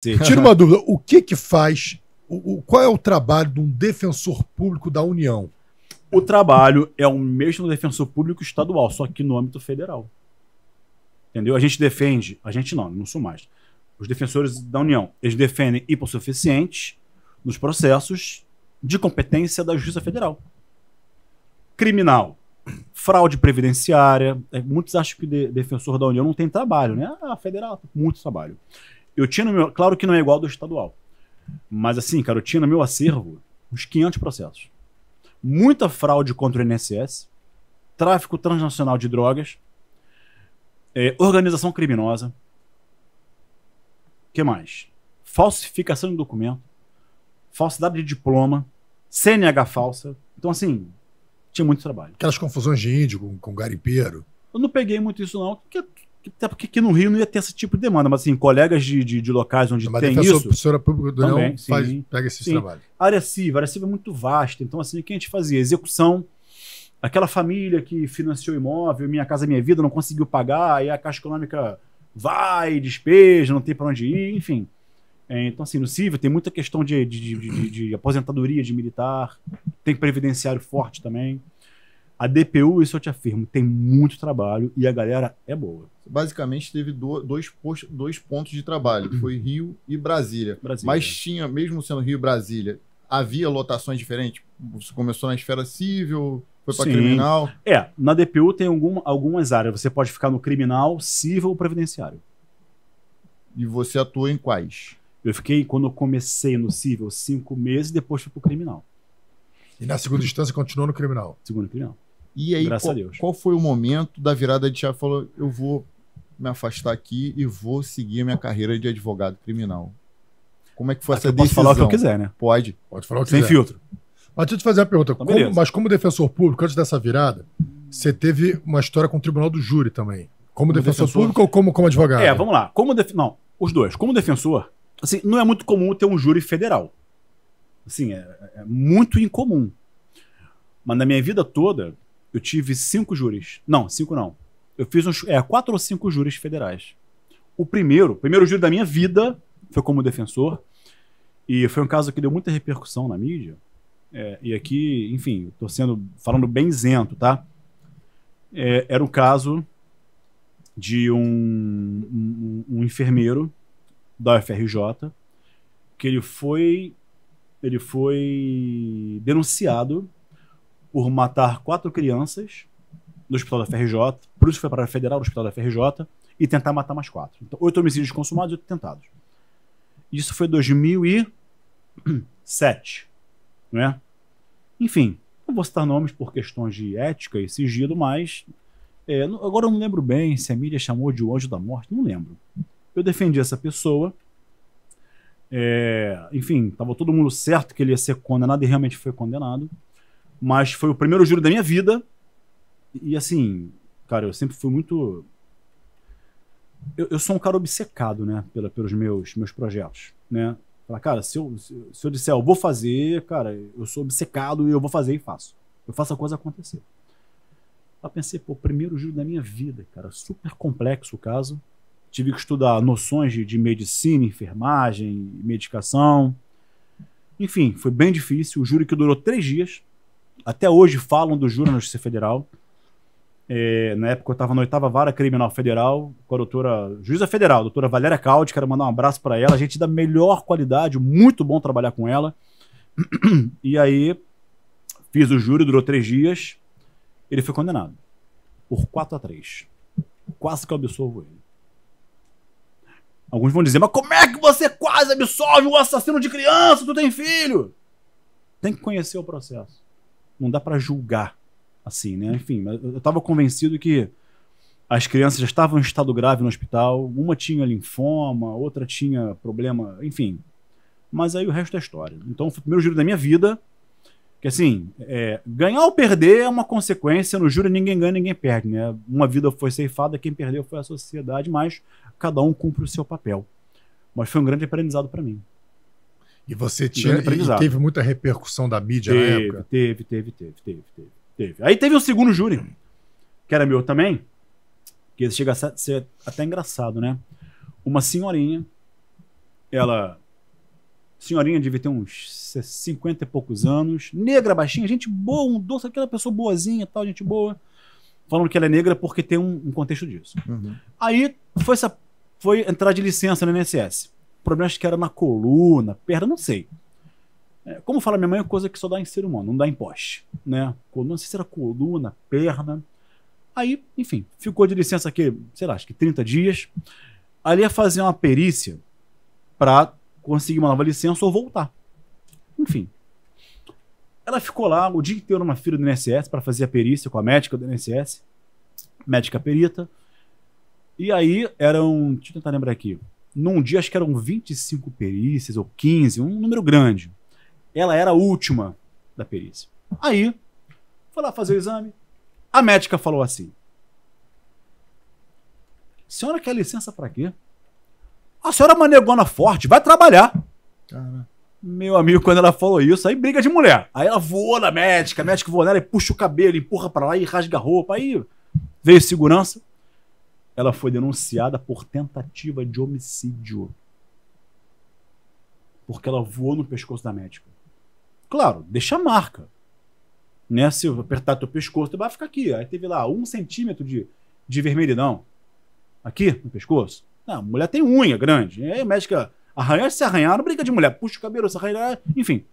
Tira uma dúvida, o que que faz, o, o, qual é o trabalho de um defensor público da União? O trabalho é o mesmo defensor público estadual, só que no âmbito federal. Entendeu? A gente defende, a gente não, não sou mais. Os defensores da União, eles defendem hipossuficientes nos processos de competência da Justiça Federal. Criminal, fraude previdenciária, é, muitos acham que o de, defensor da União não tem trabalho, né? A ah, federal tem muito trabalho. Eu tinha no meu. Claro que não é igual do estadual. Mas assim, cara, eu tinha no meu acervo uns 500 processos. Muita fraude contra o INSS, tráfico transnacional de drogas, é, organização criminosa. que mais? Falsificação de documento, falsidade de diploma, CNH falsa. Então, assim, tinha muito trabalho. Aquelas confusões de índio com, com garimpeiro. Eu não peguei muito isso, não, porque até porque aqui no Rio não ia ter esse tipo de demanda, mas assim, colegas de, de, de locais onde mas tem isso... Mas a professora pública do também, Leão faz, pega esses sim. trabalhos. área civil a área civil é muito vasta, então assim, o que a gente fazia? Execução, aquela família que financiou imóvel, Minha Casa Minha Vida, não conseguiu pagar, aí a Caixa Econômica vai, despeja, não tem para onde ir, enfim. É, então, assim, no civil tem muita questão de, de, de, de aposentadoria de militar, tem previdenciário forte também. A DPU, isso eu te afirmo, tem muito trabalho e a galera é boa. Basicamente, teve dois, dois pontos de trabalho, foi Rio e Brasília. Brasília. Mas tinha, mesmo sendo Rio e Brasília, havia lotações diferentes? Você começou na esfera civil, foi para criminal? É, na DPU tem algum, algumas áreas. Você pode ficar no criminal, civil ou previdenciário. E você atua em quais? Eu fiquei, quando eu comecei no civil, cinco meses, depois fui para o criminal. E na segunda instância continuou no criminal? Segundo criminal. E aí, qual, qual foi o momento da virada de chave? Falou, eu vou me afastar aqui e vou seguir a minha carreira de advogado criminal. Como é que foi essa decisão? Pode falar o que eu quiser, né? Pode. Pode falar o que Sem quiser. filtro. Mas deixa eu te fazer uma pergunta. Então, como, mas como defensor público, antes dessa virada, você teve uma história com o Tribunal do Júri também. Como, como defensor, defensor, público ou como, como advogado? É, vamos lá. Como def... Não, os dois. Como defensor, assim, não é muito comum ter um júri federal. Assim, é, é muito incomum. Mas na minha vida toda, eu tive cinco júris. Não, cinco não. Eu fiz uns é, quatro ou cinco júris federais. O primeiro, o primeiro júri da minha vida foi como defensor. E foi um caso que deu muita repercussão na mídia. É, e aqui, enfim, estou sendo falando bem isento, tá? É, era um caso de um, um, um, enfermeiro da UFRJ que ele foi ele foi denunciado por matar quatro crianças no hospital da FRJ, por isso foi para a federal, no hospital da FRJ, e tentar matar mais quatro. Então, oito homicídios consumados e oito tentados. Isso foi 2007, né? Enfim, não vou citar nomes por questões de ética e sigilo, mas é, agora eu não lembro bem se a mídia chamou de o anjo da morte, não lembro. Eu defendi essa pessoa. É, enfim, estava todo mundo certo que ele ia ser condenado e realmente foi condenado. Mas foi o primeiro juro da minha vida. E assim, cara, eu sempre fui muito. Eu, eu sou um cara obcecado, né? Pela, pelos meus, meus projetos, né? cara, se eu, se, se eu disser eu vou fazer, cara, eu sou obcecado e eu vou fazer e faço. Eu faço a coisa acontecer. Eu pensei, pô, primeiro juro da minha vida, cara, super complexo o caso. Tive que estudar noções de, de medicina, enfermagem, medicação. Enfim, foi bem difícil. O júri que durou três dias. Até hoje falam do júri na Justiça Federal. É, na época eu estava na oitava vara criminal federal com a doutora, juíza federal, doutora Valéria Caldi, quero mandar um abraço para ela, gente é da melhor qualidade, muito bom trabalhar com ela. E aí fiz o júri, durou três dias, ele foi condenado por 4 a 3 Quase que eu absolvo ele. Alguns vão dizer, mas como é que você quase absolve um assassino de criança? Tu tem filho? Tem que conhecer o processo não dá para julgar assim, né? Enfim, eu estava convencido que as crianças já estavam em estado grave no hospital, uma tinha linfoma, outra tinha problema, enfim. Mas aí o resto é história. Então foi o primeiro júri da minha vida, que assim, é, ganhar ou perder é uma consequência, no júri ninguém ganha, ninguém perde, né? Uma vida foi ceifada, quem perdeu foi a sociedade, mas cada um cumpre o seu papel. Mas foi um grande aprendizado para mim. E você tinha, é e teve muita repercussão da mídia teve, na época? Teve, teve, teve, teve, teve, teve. Aí teve o segundo júri, que era meu também, que chega a ser até engraçado, né? Uma senhorinha, ela senhorinha devia ter uns 50 e poucos anos, negra, baixinha, gente boa, um doce, aquela pessoa boazinha tal, gente boa. Falando que ela é negra porque tem um, um contexto disso. Uhum. Aí foi, essa, foi entrar de licença no INSS problema acho que era na coluna, perna, não sei. É, como fala minha mãe, é coisa que só dá em ser humano, não dá em poste, né? Coluna, não sei se era coluna, perna. Aí, enfim, ficou de licença aqui, sei lá, acho que 30 dias. Ali ia fazer uma perícia para conseguir uma nova licença ou voltar. Enfim. Ela ficou lá o dia inteiro numa fila do INSS para fazer a perícia com a médica do INSS, médica perita. E aí eram, deixa eu tentar lembrar aqui, num dia acho que eram 25 perícias ou 15, um número grande. Ela era a última da perícia. Aí, foi lá fazer o exame. A médica falou assim: Senhora quer licença para quê? A senhora é uma negona forte, vai trabalhar. Meu amigo, quando ela falou isso, aí briga de mulher. Aí ela voou na médica, a médica voou nela e puxa o cabelo, empurra para lá e rasga a roupa. Aí veio segurança ela foi denunciada por tentativa de homicídio. Porque ela voou no pescoço da médica. Claro, deixa a marca. Né? Se eu apertar teu pescoço, tu vai ficar aqui. Aí teve lá um centímetro de, de vermelhidão. Aqui, no pescoço. Não, mulher tem unha grande. aí a médica arranhar, se arranhar, não briga de mulher. Puxa o cabelo, se arranhar, enfim.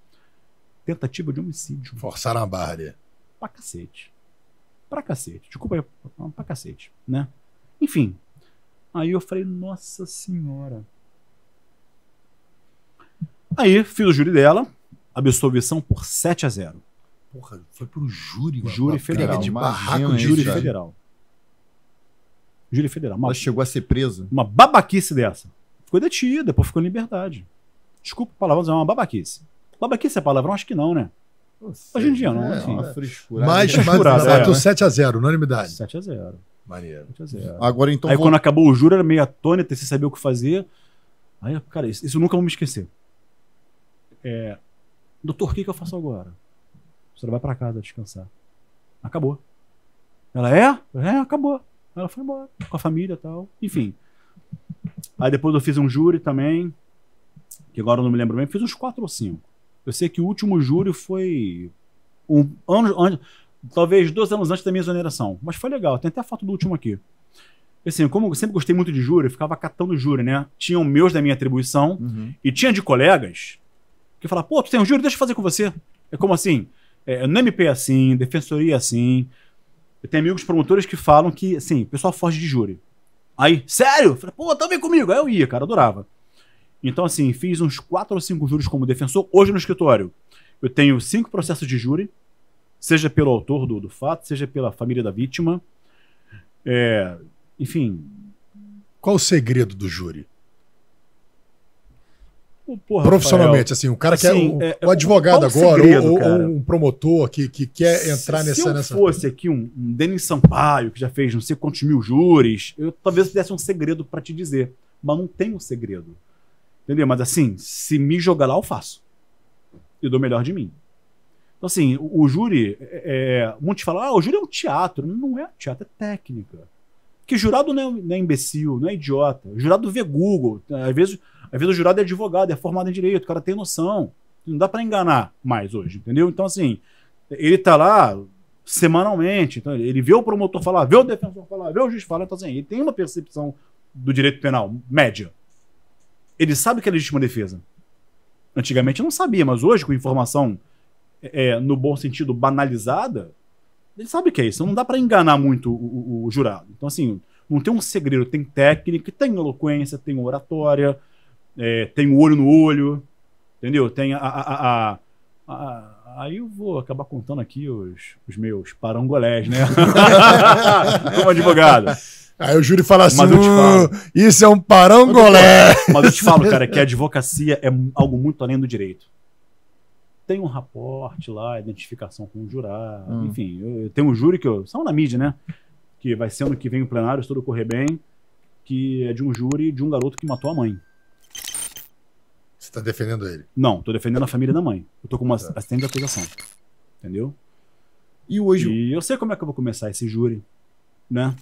Tentativa de homicídio. Forçaram a barra ali. Pra cacete. Pra cacete. Desculpa aí, pra cacete, né? Enfim. Aí eu falei, nossa senhora. Aí fiz o júri dela, absolvição por 7 a 0. Porra, foi pro júri, Júri federal. de barraco de júri federal. Júri federal. Uma, Ela chegou a ser presa? Uma babaquice dessa. Ficou detida, depois ficou em liberdade. Desculpa a palavra, mas é uma babaquice. Babaquice é palavrão? Acho que não, né? Hoje em dia é não, assim. é, enfim. Uma frescura. Mais, mas, mas, mas, mas, mas, mas, mas, mas, mas, Maneiro. Agora então. Aí vou... quando acabou o juro, era meio atônita, sem saber o que fazer. Aí, cara, isso, isso eu nunca vou me esquecer. É, Doutor, o que, que eu faço agora? Você vai para casa descansar. Acabou. Ela é? É, acabou. Ela foi embora com a família e tal. Enfim. Aí depois eu fiz um júri também, que agora eu não me lembro bem, fiz uns quatro ou cinco. Eu sei que o último júri foi um ano, talvez dois anos antes da minha exoneração. Mas foi legal, tem até a foto do último aqui. Assim, como eu sempre gostei muito de júri, eu ficava catando júri, né? Tinham meus da minha atribuição uhum. e tinha de colegas que falavam, pô, tu tem um júri, deixa eu fazer com você. É como assim, é, no MP é assim, defensoria é assim. Eu tenho amigos promotores que falam que, assim, o pessoal foge de júri. Aí, sério? Eu falei, pô, então vem comigo. Aí eu ia, cara, adorava. Então, assim, fiz uns quatro ou cinco júrios como defensor hoje no escritório. Eu tenho cinco processos de júri, seja pelo autor do, do fato, seja pela família da vítima. É, enfim. Qual o segredo do júri? Porra, Profissionalmente, Rafael, assim, o cara que é assim, é, é o, o advogado agora, segredo, ou, ou, um promotor que, que quer entrar se, nessa. Se eu nessa... fosse aqui um, um Denis Sampaio, que já fez não sei quantos mil júris, eu talvez tivesse um segredo para te dizer, mas não tem um segredo. Entendeu? Mas assim, se me jogar lá, eu faço. E dou o melhor de mim. Então, assim, o, o júri, é, é monte fala ah, o júri é um teatro. Não é teatro, é técnica. Porque jurado não é, não é imbecil, não é idiota. O jurado vê Google. Às vezes, às vezes o jurado é advogado, é formado em direito, o cara tem noção. Não dá para enganar mais hoje, entendeu? Então, assim, ele tá lá semanalmente. Então, ele vê o promotor falar, vê o defensor falar, vê o juiz falar. Então, assim, ele tem uma percepção do direito penal média. Ele sabe que é legítima defesa. Antigamente não sabia, mas hoje, com informação é, no bom sentido, banalizada, ele sabe o que é isso. Não dá para enganar muito o, o, o, jurado. Então, assim, não tem um segredo. Tem técnica, tem eloquência, tem oratória, é, tem o olho no olho, entendeu? Tem a, a, a, a aí eu vou acabar contando aqui os, os meus parangolés, né? Como advogado. Aí o júri fala assim: hum, isso é um parangolé. Mas eu te falo, cara, que a advocacia é algo muito além do direito tem um raporte lá, identificação com o jurado, hum. enfim, eu, eu, tenho um júri que eu. São na mídia, né? Que vai ser ano que vem o plenário, se tudo correr bem, que é de um júri de um garoto que matou a mãe. Você tá defendendo ele? Não, tô defendendo a família da mãe. Eu tô com uma tá. assistente de acusação. Entendeu? E hoje. E eu sei como é que eu vou começar esse júri, né?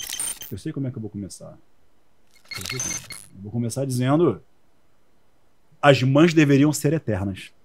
Eu sei como é que eu vou começar. Eu é vou começar dizendo. As mães deveriam ser eternas.